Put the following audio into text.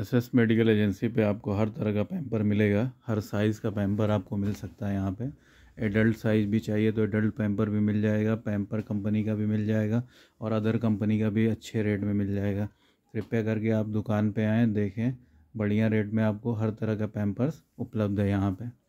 S S medical agency पे आपको हर तरह का पैम्पर मिलेगा हर साइज़ का पैम्पर आपको मिल सकता है यहाँ पे एडल्ट साइज़ भी चाहिए तो एडल्ट पैम्पर भी मिल जाएगा पैम्पर कंपनी का भी मिल जाएगा और अदर कंपनी का भी अच्छे रेट में मिल जाएगा कृपया करके आप दुकान पे आएँ देखें बढ़िया रेट में आपको हर तरह का पैम्पर्स उपलब्ध है यहाँ पर